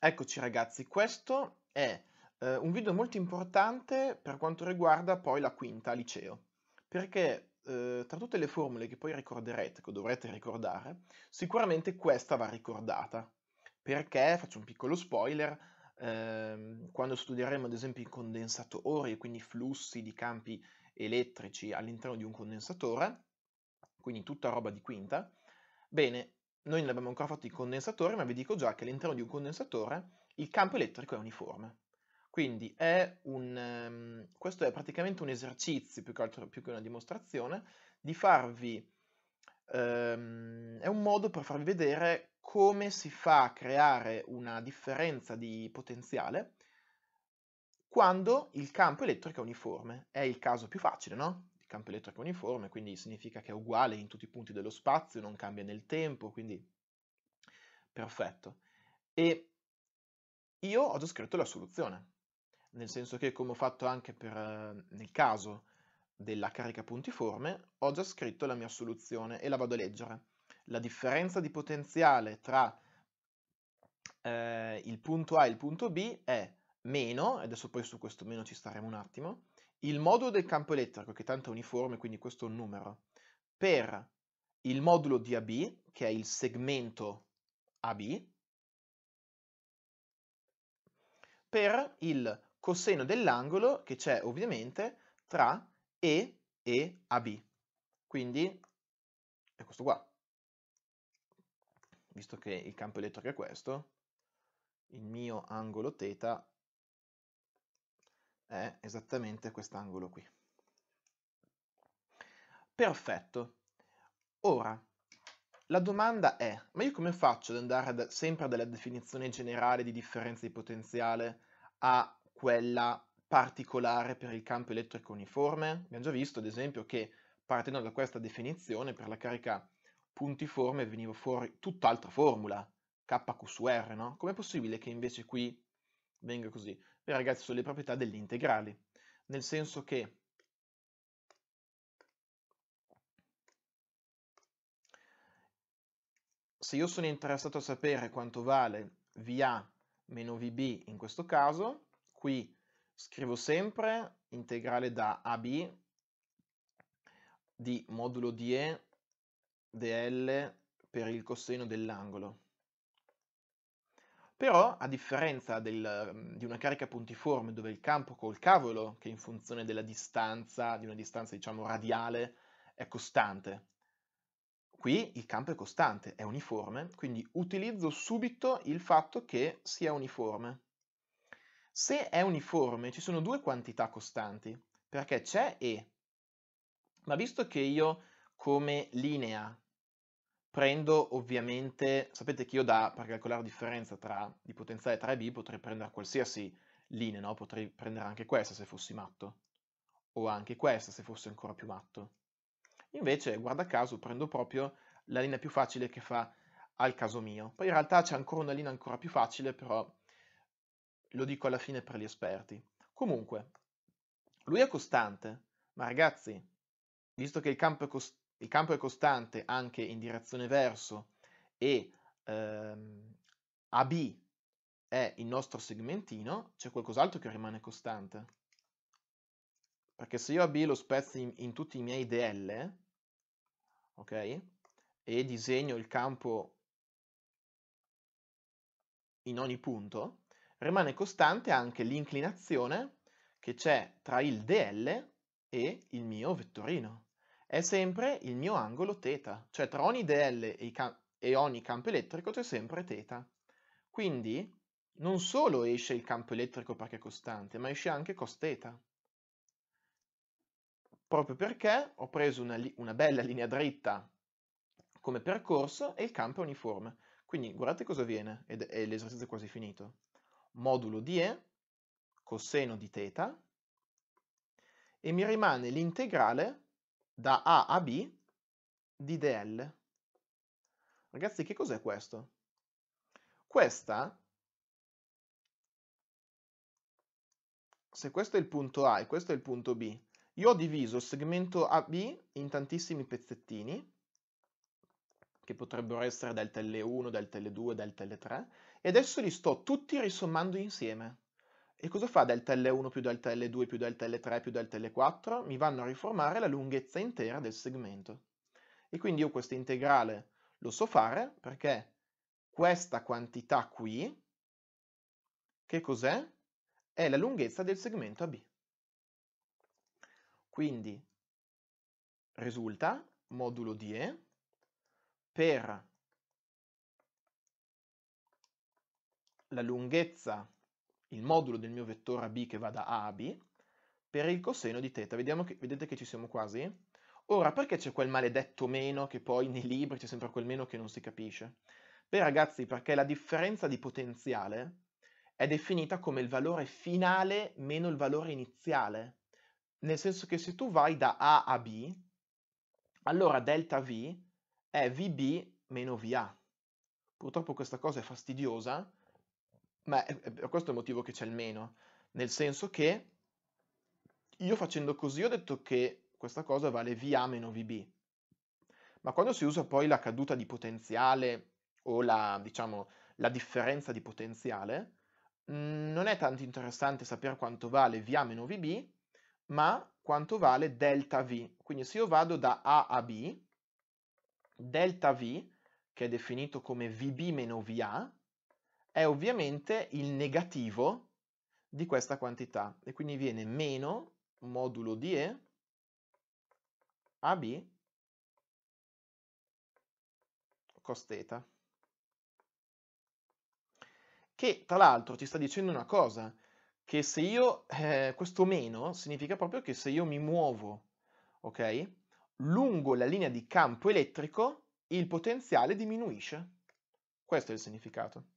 Eccoci ragazzi, questo è eh, un video molto importante per quanto riguarda poi la quinta liceo, perché eh, tra tutte le formule che poi ricorderete, che dovrete ricordare, sicuramente questa va ricordata, perché, faccio un piccolo spoiler, eh, quando studieremo ad esempio i condensatori, quindi flussi di campi elettrici all'interno di un condensatore, quindi tutta roba di quinta, bene, noi non abbiamo ancora fatto i condensatori, ma vi dico già che all'interno di un condensatore il campo elettrico è uniforme. Quindi è un, um, questo è praticamente un esercizio, più che, altro, più che una dimostrazione, di farvi... Um, è un modo per farvi vedere come si fa a creare una differenza di potenziale quando il campo elettrico è uniforme. È il caso più facile, no? campo elettrico uniforme, quindi significa che è uguale in tutti i punti dello spazio, non cambia nel tempo, quindi perfetto. E io ho descritto la soluzione, nel senso che come ho fatto anche per, eh, nel caso della carica puntiforme, ho già scritto la mia soluzione e la vado a leggere. La differenza di potenziale tra eh, il punto A e il punto B è meno, e adesso poi su questo meno ci staremo un attimo, il modulo del campo elettrico, che tanto è uniforme, quindi questo è un numero, per il modulo di AB, che è il segmento AB, per il coseno dell'angolo che c'è ovviamente tra E e AB. Quindi è questo qua. Visto che il campo elettrico è questo, il mio angolo θ è esattamente quest'angolo qui. Perfetto. Ora, la domanda è, ma io come faccio ad andare da, sempre dalla definizione generale di differenza di potenziale a quella particolare per il campo elettrico uniforme? Abbiamo già visto, ad esempio, che partendo da questa definizione per la carica puntiforme veniva fuori tutt'altra formula, K su R, no? Com'è possibile che invece qui venga così? E ragazzi, sulle proprietà degli integrali, nel senso che se io sono interessato a sapere quanto vale VA meno VB in questo caso, qui scrivo sempre integrale da AB di modulo DE DL per il coseno dell'angolo. Però, a differenza del, mhmm, di una carica puntiforme dove il campo col cavolo, che in funzione della distanza, di una distanza diciamo radiale, è costante, qui il campo è costante, è uniforme, quindi utilizzo subito il fatto che sia uniforme. Se è uniforme ci sono due quantità costanti, perché c'è E, ma visto che io come linea prendo ovviamente, sapete che io da, per calcolare la differenza tra, di potenziale tra 3B potrei prendere qualsiasi linea, no? potrei prendere anche questa se fossi matto, o anche questa se fossi ancora più matto. Invece, guarda caso, prendo proprio la linea più facile che fa al caso mio. Poi in realtà c'è ancora una linea ancora più facile, però lo dico alla fine per gli esperti. Comunque, lui è costante, ma ragazzi, visto che il campo è costante, il campo è costante anche in direzione verso e ehm, AB è il nostro segmentino, c'è qualcos'altro che rimane costante. Perché se io AB lo spezzo in, in tutti i miei DL, ok? E disegno il campo in ogni punto, rimane costante anche l'inclinazione che c'è tra il DL e il mio vettorino è sempre il mio angolo teta, cioè tra ogni DL e, e ogni campo elettrico c'è sempre teta. Quindi non solo esce il campo elettrico perché è costante, ma esce anche cos θ. Proprio perché ho preso una, una bella linea dritta come percorso e il campo è uniforme. Quindi guardate cosa viene, ed è l'esercizio quasi finito. Modulo di E, coseno di teta, e mi rimane l'integrale da A a B di DL. Ragazzi, che cos'è questo? Questa, se questo è il punto A e questo è il punto B, io ho diviso il segmento AB in tantissimi pezzettini, che potrebbero essere delta L1, delta L2, delta L3, e adesso li sto tutti risommando insieme. E cosa fa delta L1 più delta L2 più delta L3 più delta L4? Mi vanno a riformare la lunghezza intera del segmento. E quindi io questa integrale lo so fare perché questa quantità qui, che cos'è? È la lunghezza del segmento AB. Quindi risulta modulo di E per la lunghezza il modulo del mio vettore AB che va da A a B per il coseno di θ. Che, vedete che ci siamo quasi? Ora, perché c'è quel maledetto meno che poi nei libri c'è sempre quel meno che non si capisce? Beh ragazzi, perché la differenza di potenziale è definita come il valore finale meno il valore iniziale. Nel senso che se tu vai da A a B, allora delta V è VB meno VA. Purtroppo questa cosa è fastidiosa ma è, è, questo è il motivo che c'è il meno, nel senso che io facendo così ho detto che questa cosa vale VA meno VB, ma quando si usa poi la caduta di potenziale o la, diciamo, la differenza di potenziale, mm, non è tanto interessante sapere quanto vale VA meno VB, ma quanto vale delta V. Quindi se io vado da A a B, delta V, che è definito come VB meno VA, è ovviamente il negativo di questa quantità e quindi viene meno modulo di E AB cos theta. che tra l'altro ci sta dicendo una cosa, che se io, eh, questo meno significa proprio che se io mi muovo, ok, lungo la linea di campo elettrico, il potenziale diminuisce. Questo è il significato.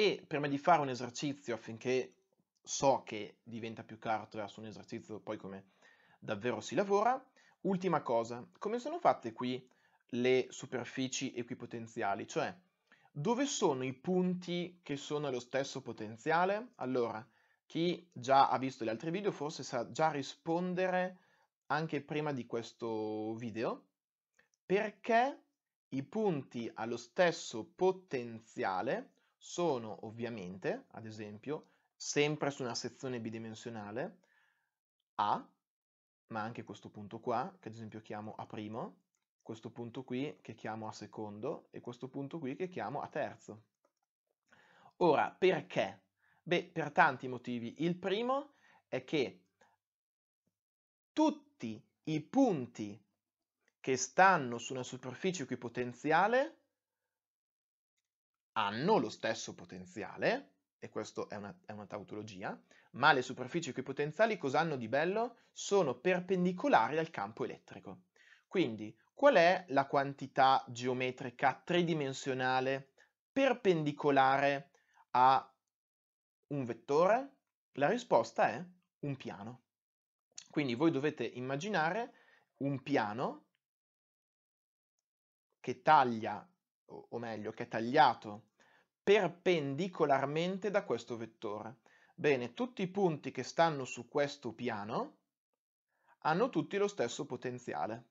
E prima di fare un esercizio affinché so che diventa più caro attraverso un esercizio poi come davvero si lavora, ultima cosa, come sono fatte qui le superfici equipotenziali, cioè dove sono i punti che sono allo stesso potenziale? Allora, chi già ha visto gli altri video forse sa già rispondere anche prima di questo video, perché i punti allo stesso potenziale sono ovviamente, ad esempio, sempre su una sezione bidimensionale A, ma anche questo punto qua, che ad esempio chiamo A', primo, questo punto qui che chiamo A secondo e questo punto qui che chiamo A terzo. Ora, perché? Beh, per tanti motivi. Il primo è che tutti i punti che stanno su una superficie equipotenziale hanno lo stesso potenziale, e questa è, è una, tautologia, ma le superfici equipotenziali cosa hanno di bello? Sono perpendicolari al campo elettrico. Quindi, qual è la quantità geometrica tridimensionale perpendicolare a un vettore? La risposta è un piano. Quindi voi dovete immaginare un piano che taglia, o meglio, che è tagliato perpendicolarmente da questo vettore. Bene, tutti i punti che stanno su questo piano hanno tutti lo stesso potenziale.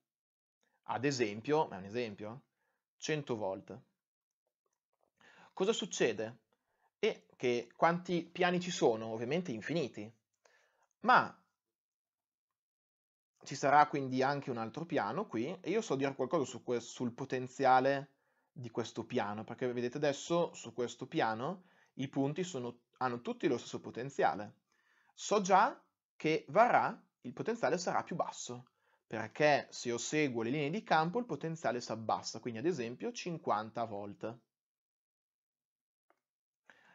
Ad esempio, è un esempio, 100 volt. Cosa succede? E che quanti piani ci sono? Ovviamente infiniti. Ma ci sarà quindi anche un altro piano qui e io so dire qualcosa su sul potenziale di questo piano, perché vedete adesso su questo piano i punti sono, hanno tutti lo stesso potenziale. So già che varrà, il potenziale sarà più basso, perché se io seguo le linee di campo il potenziale si abbassa, quindi ad esempio 50 volt.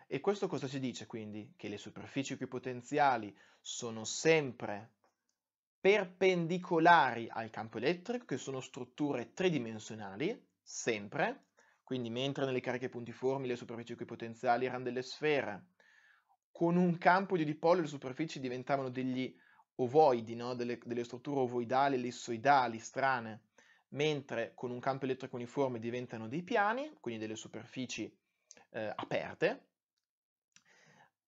E questo cosa ci dice quindi? Che le superfici più potenziali sono sempre perpendicolari al campo elettrico, che sono strutture tridimensionali, sempre, quindi mentre nelle cariche puntiformi le superfici equipotenziali erano delle sfere, con un campo di dipolo le superfici diventavano degli ovoidi, no? delle, delle, strutture ovoidali, ellissoidali, strane, mentre con un campo elettrico uniforme diventano dei piani, quindi delle superfici eh, aperte.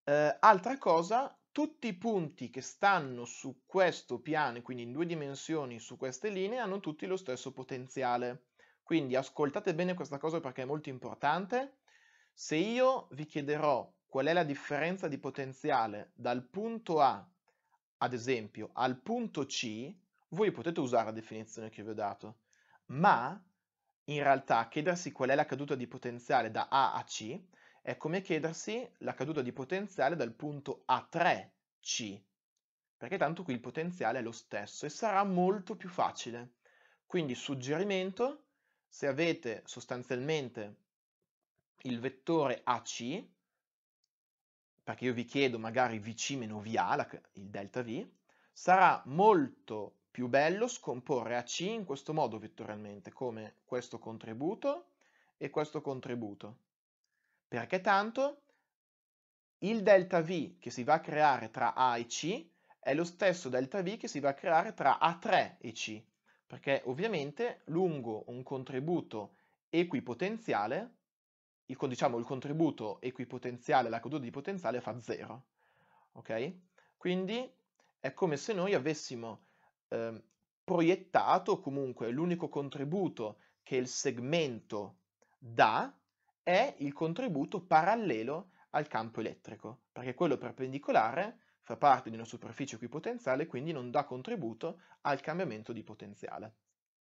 Eh, altra cosa, tutti i punti che stanno su questo piano, quindi in due dimensioni su queste linee, hanno tutti lo stesso potenziale. Quindi ascoltate bene questa cosa perché è molto importante. Se io vi chiederò qual è la differenza di potenziale dal punto A, ad esempio, al punto C, voi potete usare la definizione che vi ho dato, ma in realtà chiedersi qual è la caduta di potenziale da A a C è come chiedersi la caduta di potenziale dal punto A3C, perché tanto qui il potenziale è lo stesso e sarà molto più facile. Quindi suggerimento, se avete sostanzialmente il vettore AC, perché io vi chiedo magari VC meno VA, il delta V, sarà molto più bello scomporre AC in questo modo vettorialmente, come questo contributo e questo contributo. Perché tanto il delta V che si va a creare tra A e C è lo stesso delta V che si va a creare tra A3 e C, perché ovviamente lungo un contributo equipotenziale, il, diciamo il contributo equipotenziale la caduta di potenziale fa 0, ok? Quindi è come se noi avessimo eh, proiettato comunque l'unico contributo che il segmento dà è il contributo parallelo al campo elettrico, perché quello perpendicolare fa parte di una superficie equipotenziale e quindi non dà contributo al cambiamento di potenziale.